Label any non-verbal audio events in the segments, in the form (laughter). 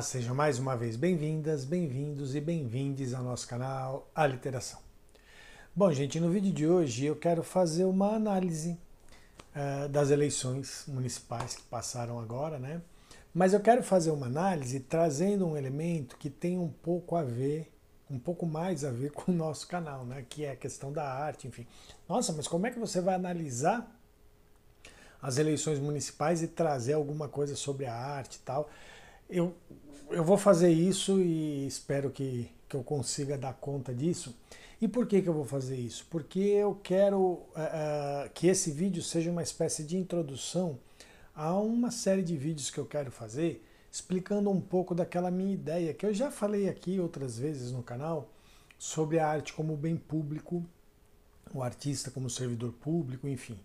Olá, sejam mais uma vez bem-vindas, bem-vindos e bem-vindes ao nosso canal Aliteração. Bom, gente, no vídeo de hoje eu quero fazer uma análise uh, das eleições municipais que passaram agora, né? Mas eu quero fazer uma análise trazendo um elemento que tem um pouco a ver, um pouco mais a ver (laughs) com o nosso canal, né? Que é a questão da arte, enfim. Nossa, mas como é que você vai analisar as eleições municipais e trazer alguma coisa sobre a arte e tal? eu, eu vou fazer isso e espero que, que eu consiga dar conta disso. E por que, que eu vou fazer isso? Porque eu quero uh, que esse vídeo seja uma espécie de introdução a uma série de vídeos que eu quero fazer explicando um pouco daquela minha ideia que eu já falei aqui outras vezes no canal sobre a arte como bem público, o artista como servidor público, enfim.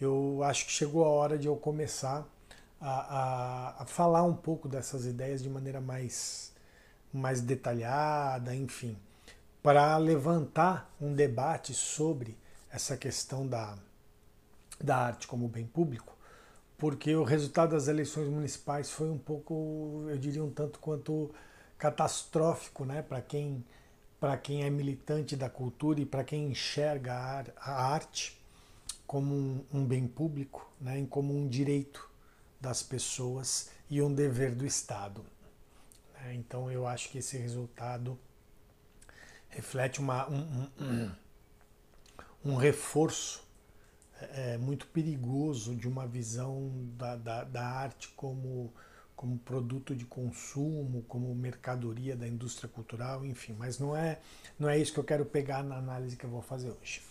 Eu acho que chegou a hora de eu começar a, a, a falar um pouco dessas ideias de maneira mais, mais detalhada, enfim, para levantar um debate sobre essa questão da, da arte como bem público, porque o resultado das eleições municipais foi um pouco, eu diria, um tanto quanto catastrófico né, para quem, quem é militante da cultura e para quem enxerga a, arte como um, um bem público, né, como um direito das pessoas e um dever do Estado. Né? Então eu acho que esse resultado reflete uma, um, um, um, reforço é, é, muito perigoso de uma visão da, da, da arte como, como produto de consumo, como mercadoria da indústria cultural, enfim. Mas não é, não é isso que eu quero pegar na análise que eu vou fazer hoje.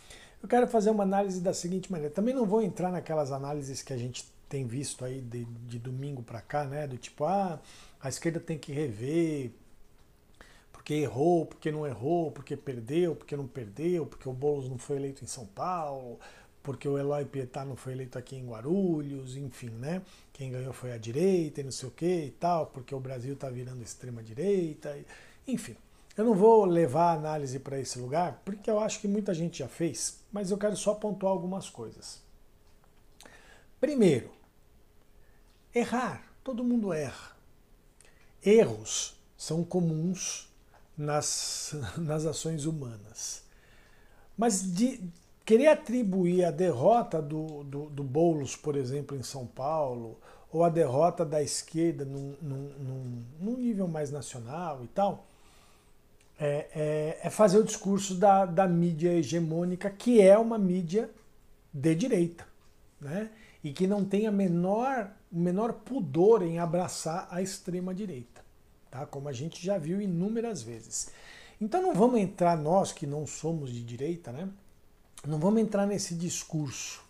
Eu quero fazer uma análise da seguinte maneira. Também não vou entrar naquelas análises que a gente tem visto aí de, de domingo para cá, né? Do tipo, ah, a esquerda tem que rever porque errou, porque não errou, porque perdeu, porque não perdeu, porque o Boulos não foi eleito em São Paulo, porque o Eloy Pietá não foi eleito aqui em Guarulhos, enfim, né? Quem ganhou foi a direita e não sei o que e tal, porque o Brasil está virando extrema-direita, enfim. Eu não vou levar a análise para esse lugar, porque eu acho que muita gente já fez, mas eu quero só pontuar algumas coisas. Primeiro, Errar, todo mundo erra. Erros são comuns nas, (laughs) nas ações humanas. Mas de querer atribuir a derrota do, do, do Boulos, por exemplo, em São Paulo, ou a derrota da esquerda num, num, num nível mais nacional e tal, é, é, é fazer o discurso da, da mídia hegemônica, que é uma mídia de direita. Né? e que não tenha menor, menor pudor em abraçar a extrema-direita, tá? como a gente já viu inúmeras vezes. Então não vamos entrar, nós que não somos de direita, né? não vamos entrar nesse discurso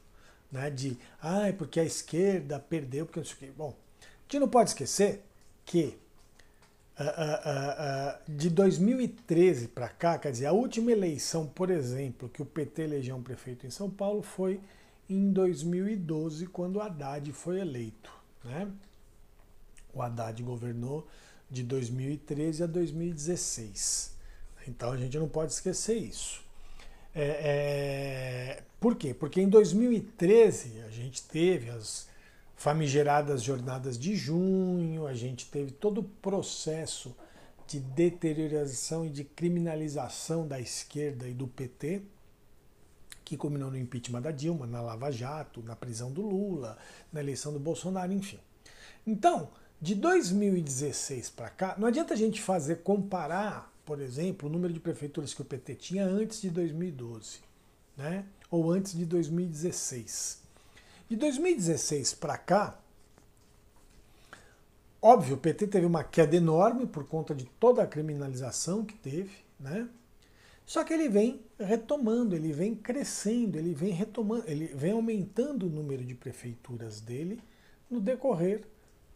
né, de ah, é porque a esquerda perdeu, porque não sei o quê. Bom, a gente não pode esquecer que uh, uh, uh, de 2013 para cá, quer dizer, a última eleição, por exemplo, que o PT elegeu um prefeito em São Paulo foi em 2012, quando o Haddad foi eleito. Né? O Haddad governou de 2013 a 2016. Então a gente não pode esquecer isso. É, é, por quê? Porque em 2013 a gente teve as famigeradas jornadas de junho, a gente teve todo o processo de deterioração e de criminalização da esquerda e do PT, que culminou no impeachment da Dilma, na Lava Jato, na prisão do Lula, na eleição do Bolsonaro, enfim. Então, de 2016 para cá, não adianta a gente fazer comparar, por exemplo, o número de prefeituras que o PT tinha antes de 2012, né? Ou antes de 2016. De 2016 para cá, óbvio, o PT teve uma queda enorme por conta de toda a criminalização que teve, né? Só que ele vem retomando, ele vem crescendo, ele vem retomando, ele vem aumentando o número de prefeituras dele no decorrer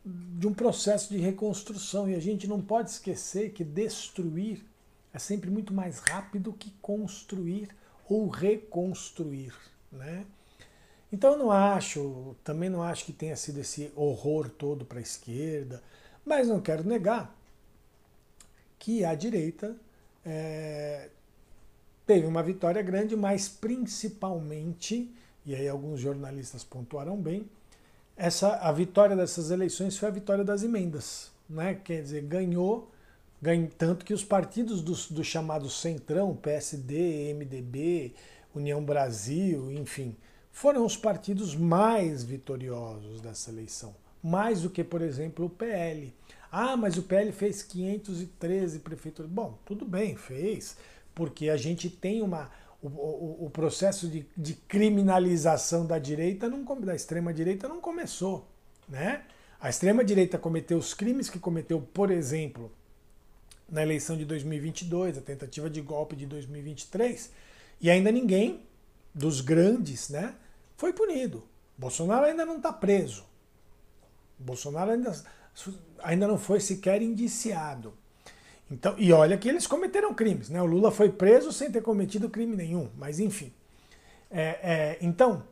de um processo de reconstrução. E a gente não pode esquecer que destruir é sempre muito mais rápido que construir ou reconstruir, né? Então eu não acho, também não acho que tenha sido esse horror todo para a esquerda, mas não quero negar que a direita é, teve uma vitória grande, mas principalmente, e aí alguns jornalistas pontuaram bem, essa a vitória dessas eleições foi a vitória das emendas, né? Quer dizer, ganhou, ganhou tanto que os partidos do, do chamado centrão, PSD, MDB, União Brasil, enfim, foram os partidos mais vitoriosos dessa eleição, mais do que, por exemplo, o PL. Ah, mas o PL fez 513 prefeituras. Bom, tudo bem, fez porque a gente tem uma. O, o, o processo de, de, criminalização da direita, não, da extrema-direita, não começou. Né? A extrema-direita cometeu os crimes que cometeu, por exemplo, na eleição de 2022, a tentativa de golpe de 2023, e ainda ninguém dos grandes né, foi punido. Bolsonaro ainda não está preso. Bolsonaro ainda, ainda não foi sequer indiciado. Então, e olha que eles cometeram crimes, né? O Lula foi preso sem ter cometido crime nenhum, mas enfim. É, é, então,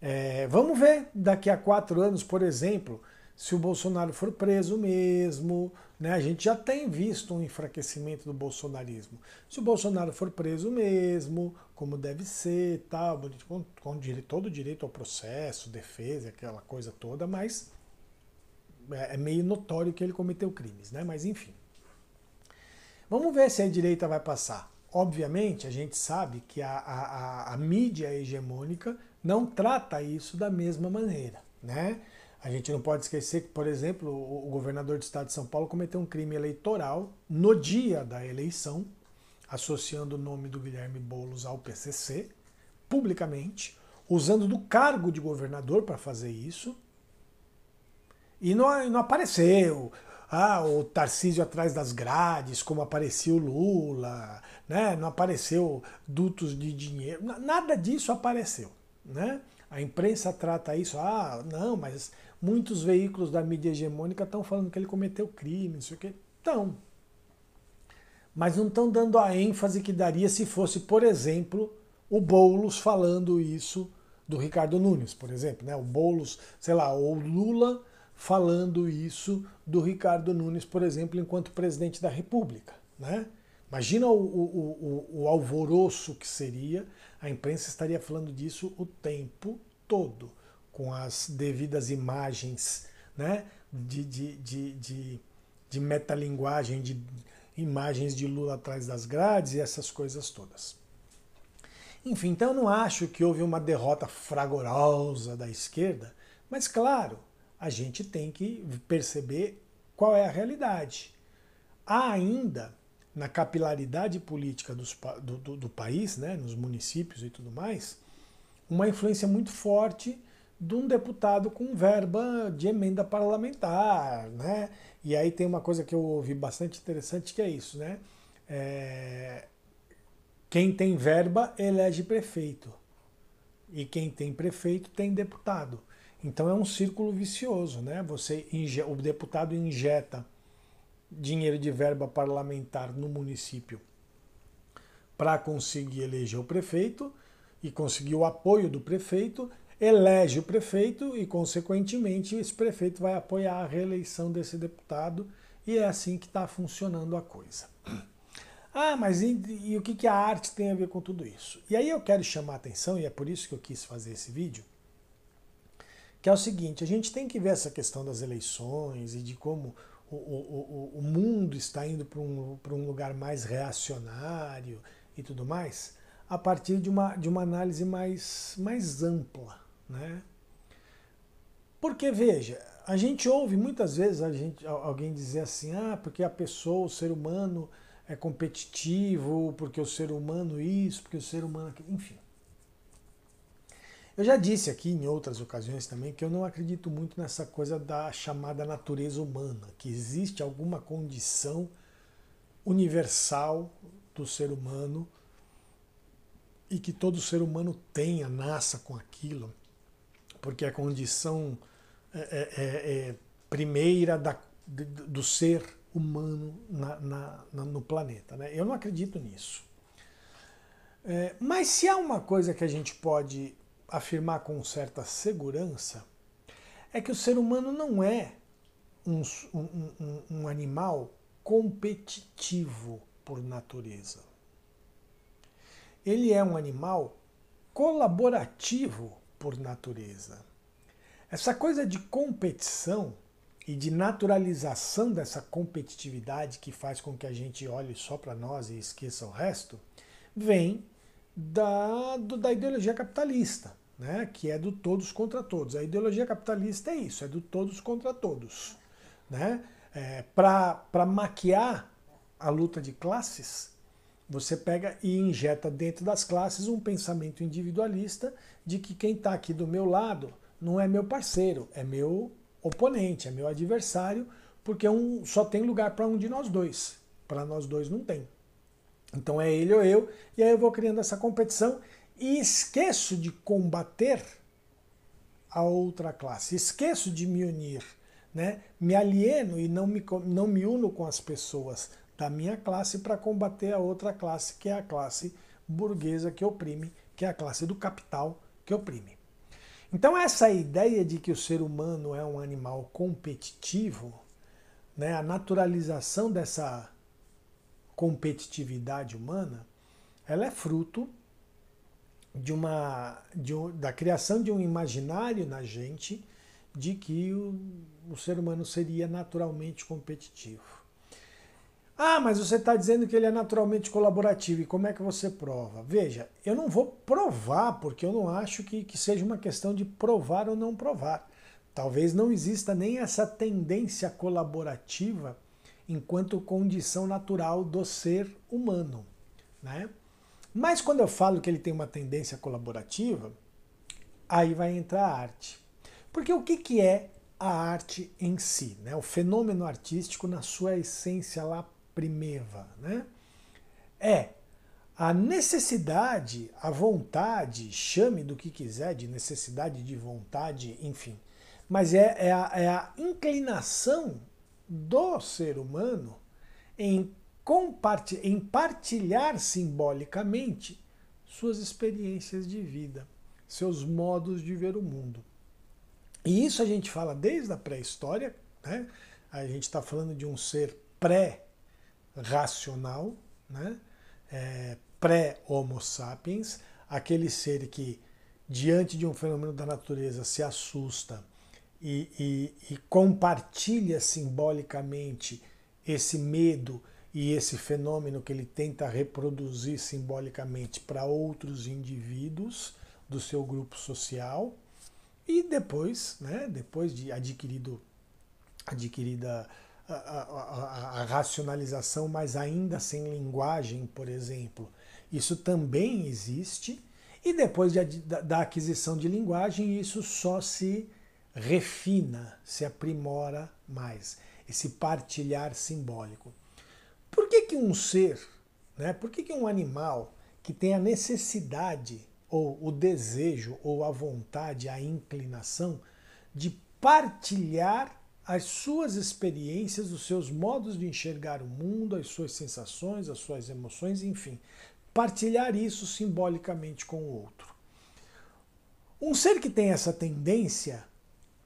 é, vamos ver daqui a quatro anos, por exemplo, se o Bolsonaro for preso mesmo, né? A gente já tem visto um enfraquecimento do bolsonarismo. Se o Bolsonaro for preso mesmo, como deve ser, tal, tá, com, com direito, todo direito ao processo, defesa, aquela coisa toda, mas é, é meio notório que ele cometeu crimes, né? Mas enfim. Vamos ver se a direita vai passar. Obviamente, a gente sabe que a, a, a, mídia hegemônica não trata isso da mesma maneira, né? A gente não pode esquecer que, por exemplo, o governador do estado de São Paulo cometeu um crime eleitoral no dia da eleição, associando o nome do Guilherme Boulos ao PCC, publicamente, usando do cargo de governador para fazer isso, e não, não apareceu ah, o Tarcísio atrás das grades, como apareceu Lula, né? não apareceu dutos de dinheiro, nada disso apareceu. Né? A imprensa trata isso, ah, não, mas muitos veículos da mídia hegemônica estão falando que ele cometeu crime, não sei o quê. Então, mas não estão dando a ênfase que daria se fosse, por exemplo, o Boulos falando isso do Ricardo Nunes, por exemplo, né? O Boulos, sei lá, ou Lula falando isso do Ricardo Nunes, por exemplo, enquanto presidente da República. Né? Imagina o, o, o, o alvoroço que seria, a imprensa estaria falando disso o tempo todo, com as devidas imagens né? de, de, de, de, de metalinguagem, de imagens de Lula atrás das grades e essas coisas todas. Enfim, então eu não acho que houve uma derrota fragorosa da esquerda, mas claro, a gente tem que perceber qual é a realidade. Há ainda, na capilaridade política dos, do, do, do país, né, nos municípios e tudo mais, uma influência muito forte de um deputado com verba de emenda parlamentar, né? E aí tem uma coisa que eu ouvi bastante interessante que é isso, né? É... Quem tem verba elege prefeito e quem tem prefeito tem deputado. Então é um círculo vicioso, né? Você inje... o deputado injeta dinheiro de verba parlamentar no município para conseguir eleger o prefeito e conseguir o apoio do prefeito, elege o prefeito e, consequentemente, esse prefeito vai apoiar a reeleição desse deputado e é assim que está funcionando a coisa. Ah, mas e, e o que, que a arte tem a ver com tudo isso? E aí eu quero chamar a atenção, e é por isso que eu quis fazer esse vídeo, que é o seguinte, a gente tem que ver essa questão das eleições e de como o, o, o, o mundo está indo para um, um lugar mais reacionário e tudo mais, a partir de uma, de uma análise mais, mais ampla. Né? Porque, veja, a gente ouve muitas vezes a gente, alguém dizer assim, ah, porque a pessoa, o ser humano é competitivo, porque o ser humano isso, porque o ser humano aquilo, enfim. Eu já disse aqui em outras ocasiões também que eu não acredito muito nessa coisa da chamada natureza humana, que existe alguma condição universal do ser humano e que todo ser humano tenha, nasça com aquilo, porque a condição é, é, é, é primeira da, do ser humano na, na, no planeta. Né? Eu não acredito nisso. É, mas se há uma coisa que a gente pode afirmar com certa segurança é que o ser humano não é um, um, um, animal competitivo por natureza. Ele é um animal colaborativo por natureza. Essa coisa de competição e de naturalização dessa competitividade que faz com que a gente olhe só para nós e esqueça o resto, vem da, do, da ideologia capitalista né, que é do todos contra todos. A ideologia capitalista é isso, é do todos contra todos. Né? É, Para maquiar a luta de classes, você pega e injeta dentro das classes um pensamento individualista de que quem está aqui do meu lado não é meu parceiro, é meu oponente, é meu adversário, porque um, só tem lugar para um de nós dois. Para nós dois não tem. Então é ele ou eu, e aí eu vou criando essa competição e esqueço de combater a outra classe, esqueço de me unir, né? me alieno e não me, não me uno com as pessoas da minha classe para combater a outra classe, que é a classe burguesa que oprime, que é a classe do capital que oprime. Então, essa ideia de que o ser humano é um animal competitivo, né, a naturalização dessa competitividade humana, ela é fruto de uma de um, da criação de um imaginário na gente de que o, o ser humano seria naturalmente competitivo. Ah, mas você está dizendo que ele é naturalmente colaborativo. E como é que você prova? Veja, eu não vou provar, porque eu não acho que, que seja uma questão de provar ou não provar. Talvez não exista nem essa tendência colaborativa enquanto condição natural do ser humano. Né? Mas quando eu falo que ele tem uma tendência colaborativa, aí vai entrar a arte. Porque o que, que é a arte em si, né? o fenômeno artístico na sua essência lá primeva, né? é a necessidade, a vontade, chame do que quiser de necessidade, de vontade, enfim, mas é, é, a, é a inclinação do ser humano em compartilhar, em partilhar simbolicamente suas experiências de vida, seus modos de ver o mundo. E isso a gente fala desde a pré-história, né? a gente está falando de um ser pré-racional, né? É, pré-Homo sapiens, aquele ser que, diante de um fenômeno da natureza, se assusta e, e, e compartilha simbolicamente esse medo e esse fenômeno que ele tenta reproduzir simbolicamente para outros indivíduos do seu grupo social e depois, né, depois de adquirido, adquirida a, a, a racionalização, mas ainda sem linguagem, por exemplo, isso também existe e depois de, da, da aquisição de linguagem isso só se refina, se aprimora mais, esse partilhar simbólico. Por que, que um ser, né, por que, que um animal que tem a necessidade, ou o desejo, ou a vontade, a inclinação de partilhar as suas experiências, os seus modos de enxergar o mundo, as suas sensações, as suas emoções, enfim, partilhar isso simbolicamente com o outro. Um ser que tem essa tendência,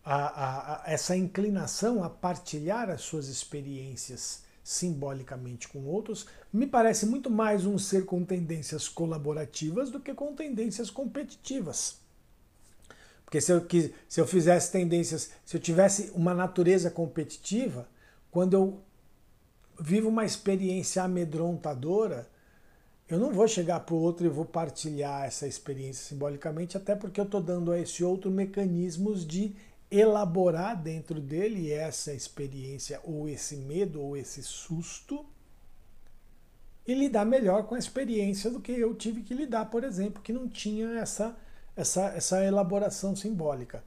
a, a, a, essa inclinação a partilhar as suas experiências simbolicamente com outros, me parece muito mais um ser com tendências colaborativas do que com tendências competitivas. Porque se eu, se eu fizesse tendências, se eu tivesse uma natureza competitiva, quando eu vivo uma experiência amedrontadora, eu não vou chegar para o outro e vou partilhar essa experiência simbolicamente, até porque eu estou dando a esse outro mecanismos de elaborar dentro dele essa experiência, ou esse medo, ou esse susto, e lidar melhor com a experiência do que eu tive que lidar, por exemplo, que não tinha essa, essa, essa elaboração simbólica.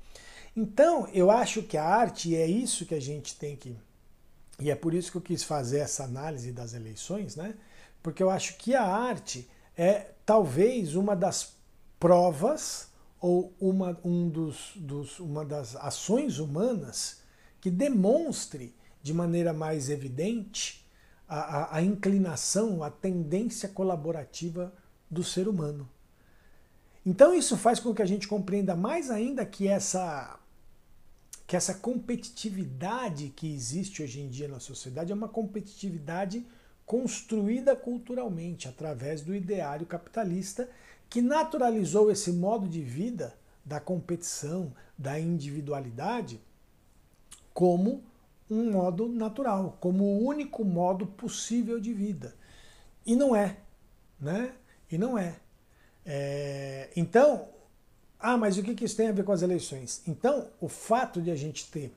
Então, eu acho que a arte é isso que a gente tem que. E é por isso que eu quis fazer essa análise das eleições, né? Porque eu acho que a arte é talvez uma das provas ou uma, um dos, dos, uma das ações humanas que demonstre de maneira mais evidente a, a, a inclinação, a tendência colaborativa do ser humano. Então isso faz com que a gente compreenda mais ainda que essa que essa competitividade que existe hoje em dia na sociedade é uma competitividade construída culturalmente através do ideário capitalista que naturalizou esse modo de vida da competição, da individualidade, como um modo natural, como o único modo possível de vida. E não é, né? E não é. é... Então, ah, mas o que isso tem a ver com as eleições? Então, o fato de a gente ter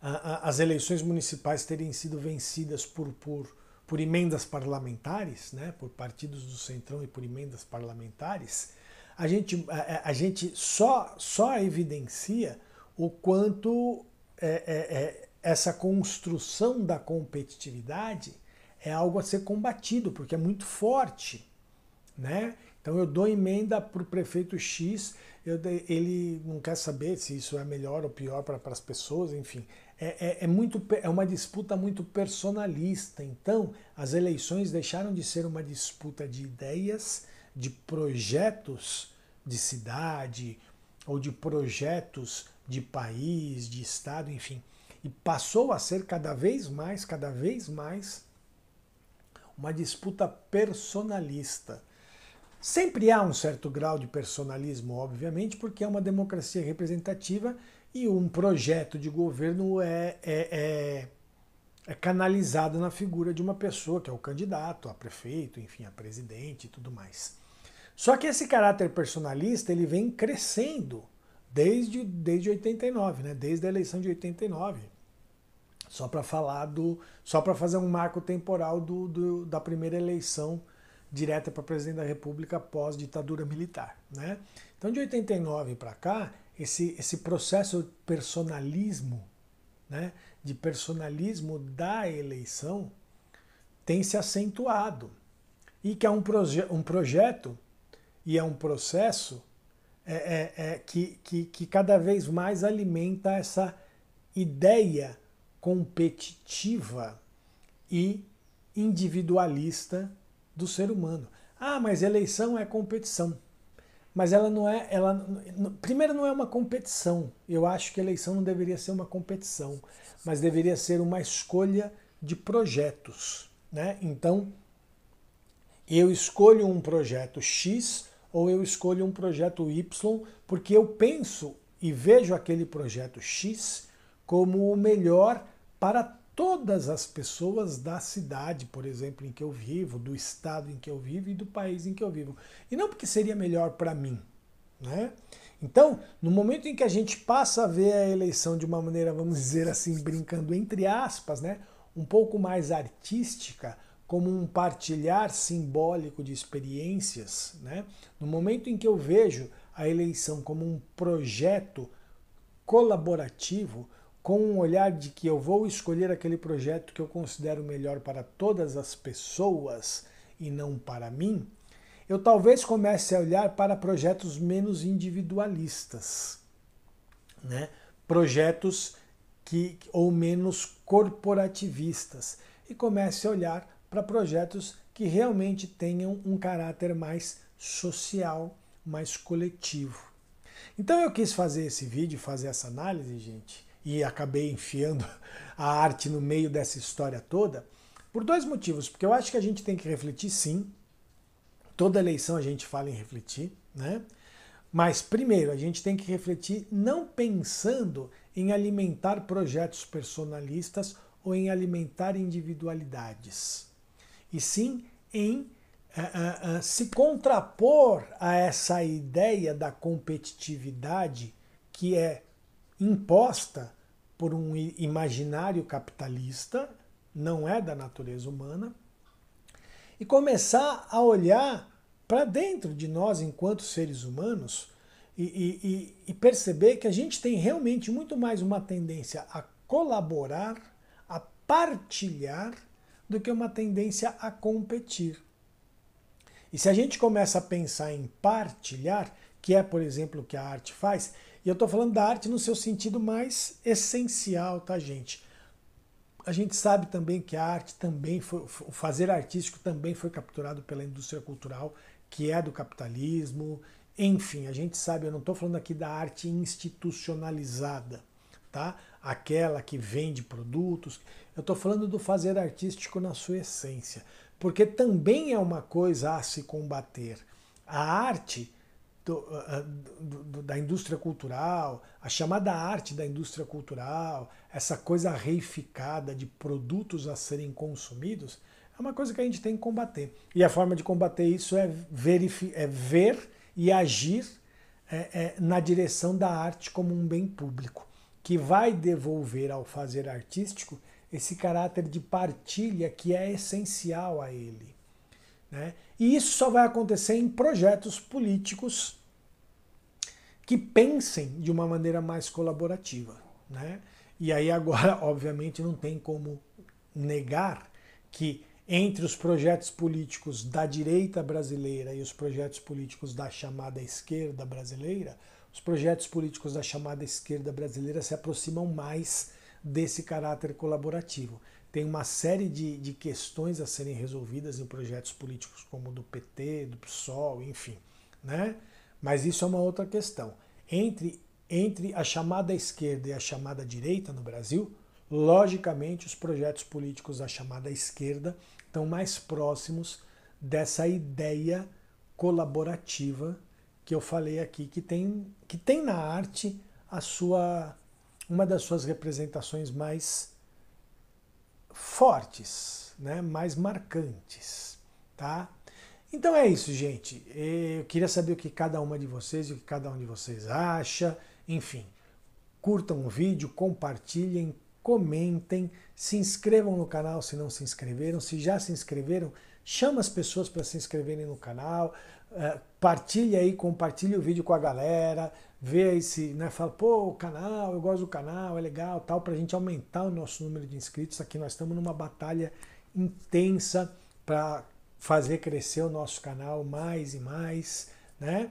a, a, as eleições municipais terem sido vencidas por, por por emendas parlamentares, né, por partidos do Centrão e por emendas parlamentares, a gente, a, a gente só, só evidencia o quanto é, é, é, essa construção da competitividade é algo a ser combatido, porque é muito forte. Né? Então eu dou emenda para o prefeito X, eu, ele não quer saber se isso é melhor ou pior para as pessoas, enfim é, é, é, muito, é uma disputa muito personalista. Então, as eleições deixaram de ser uma disputa de ideias, de projetos de cidade ou de projetos de país, de estado, enfim, e passou a ser cada vez mais, cada vez mais uma disputa personalista. Sempre há um certo grau de personalismo, obviamente, porque é uma democracia representativa e um projeto de governo é, é, é, é canalizado na figura de uma pessoa, que é o candidato a prefeito, enfim, a presidente e tudo mais. Só que esse caráter personalista ele vem crescendo desde, desde 89, né? desde a eleição de 89. Só para falar do. Só para fazer um marco temporal do, do, da primeira eleição direta para presidente da República pós-ditadura militar. Né? Então, de 89 para cá, esse, esse processo de personalismo, né, de personalismo da eleição, tem se acentuado. E que é um, proje um projeto e é um processo é, é, é, que, que, que cada vez mais alimenta essa ideia competitiva e individualista do ser humano. Ah, mas eleição é competição mas ela não é, ela primeiro não é uma competição. Eu acho que a eleição não deveria ser uma competição, mas deveria ser uma escolha de projetos, né? Então, eu escolho um projeto X ou eu escolho um projeto Y porque eu penso e vejo aquele projeto X como o melhor para todas as pessoas da cidade, por exemplo, em que eu vivo, do estado em que eu vivo e do país em que eu vivo. E não porque seria melhor para mim, né? Então, no momento em que a gente passa a ver a eleição de uma maneira, vamos dizer assim, brincando entre aspas, né, um pouco mais artística, como um partilhar simbólico de experiências, né? No momento em que eu vejo a eleição como um projeto colaborativo, com um olhar de que eu vou escolher aquele projeto que eu considero melhor para todas as pessoas e não para mim, eu talvez comece a olhar para projetos menos individualistas, né? projetos que, ou menos corporativistas, e comece a olhar para projetos que realmente tenham um caráter mais social, mais coletivo. Então eu quis fazer esse vídeo, fazer essa análise, gente, e acabei enfiando (laughs) a arte no meio dessa história toda, por dois motivos. Porque eu acho que a gente tem que refletir sim. Toda eleição a gente fala em refletir, né? Mas primeiro, a gente tem que refletir não pensando em alimentar projetos personalistas ou em alimentar individualidades, e sim em uh, uh, se contrapor a essa ideia da competitividade que é imposta por um imaginário capitalista, não é da natureza humana, e começar a olhar para dentro de nós enquanto seres humanos e, e, e, perceber que a gente tem realmente muito mais uma tendência a colaborar, a partilhar, do que uma tendência a competir. E se a gente começa a pensar em partilhar, que é, por exemplo, o que a arte faz, e eu estou falando da arte no seu sentido mais essencial, tá, gente? A gente sabe também que a arte também foi, o fazer artístico também foi capturado pela indústria cultural, que é do capitalismo. Enfim, a gente sabe, eu não estou falando aqui da arte institucionalizada, tá? Aquela que vende produtos. Eu estou falando do fazer artístico na sua essência, porque também é uma coisa a se combater. A arte do, do, da indústria cultural, a chamada arte da indústria cultural, essa coisa reificada de produtos a serem consumidos, é uma coisa que a gente tem que combater. E a forma de combater isso é, é ver e agir é, é, na direção da arte como um bem público, que vai devolver ao fazer artístico esse caráter de partilha que é essencial a ele. Né? E isso só vai acontecer em projetos políticos que pensem de uma maneira mais colaborativa. Né? E aí, agora, (laughs) obviamente, não tem como negar que entre os projetos políticos da direita brasileira e os projetos políticos da chamada esquerda brasileira, os projetos políticos da chamada esquerda brasileira se aproximam mais desse caráter colaborativo tem uma série de, de questões a serem resolvidas em projetos políticos como o do PT, do PSOL, enfim, né? Mas isso é uma outra questão. Entre, entre a chamada esquerda e a chamada direita no Brasil, logicamente os projetos políticos da chamada esquerda estão mais próximos dessa ideia colaborativa que eu falei aqui, que tem, que tem na arte a sua uma das suas representações mais fortes, né, mais marcantes, tá? Então é isso, gente. É, eu queria saber o que cada uma de vocês, o que cada um de vocês acha, enfim. Curtam o vídeo, compartilhem, comentem, se inscrevam no canal se não se inscreveram, se já se inscreveram, chama as pessoas para se inscreverem no canal, ah, partilhe aí, compartilhe o vídeo com a galera, vê esse, né, fala, pô, o canal, eu gosto do canal, é legal, tal, para a gente aumentar o nosso número de inscritos. Aqui nós estamos numa batalha intensa para fazer crescer o nosso canal mais e mais, né?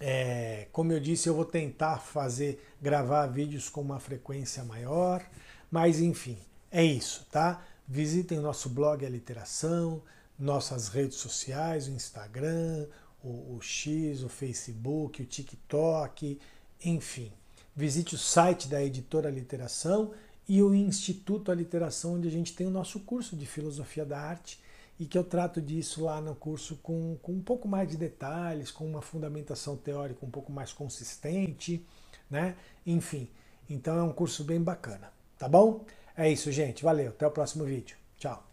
É, como eu disse, eu vou tentar fazer, gravar vídeos com uma frequência maior, mas enfim, é isso, tá? Visitem o nosso blog A Literação, nossas redes sociais, o Instagram, o, o X, o Facebook, o TikTok, enfim. Visite o site da editora Literação e o Instituto Aliteração, onde a gente tem o nosso curso de Filosofia da Arte e que eu trato disso lá no curso com, com um pouco mais de detalhes, com uma fundamentação teórica um pouco mais consistente, né? Enfim, então é um curso bem bacana, tá bom? É isso, gente. Valeu, até o próximo vídeo. Tchau.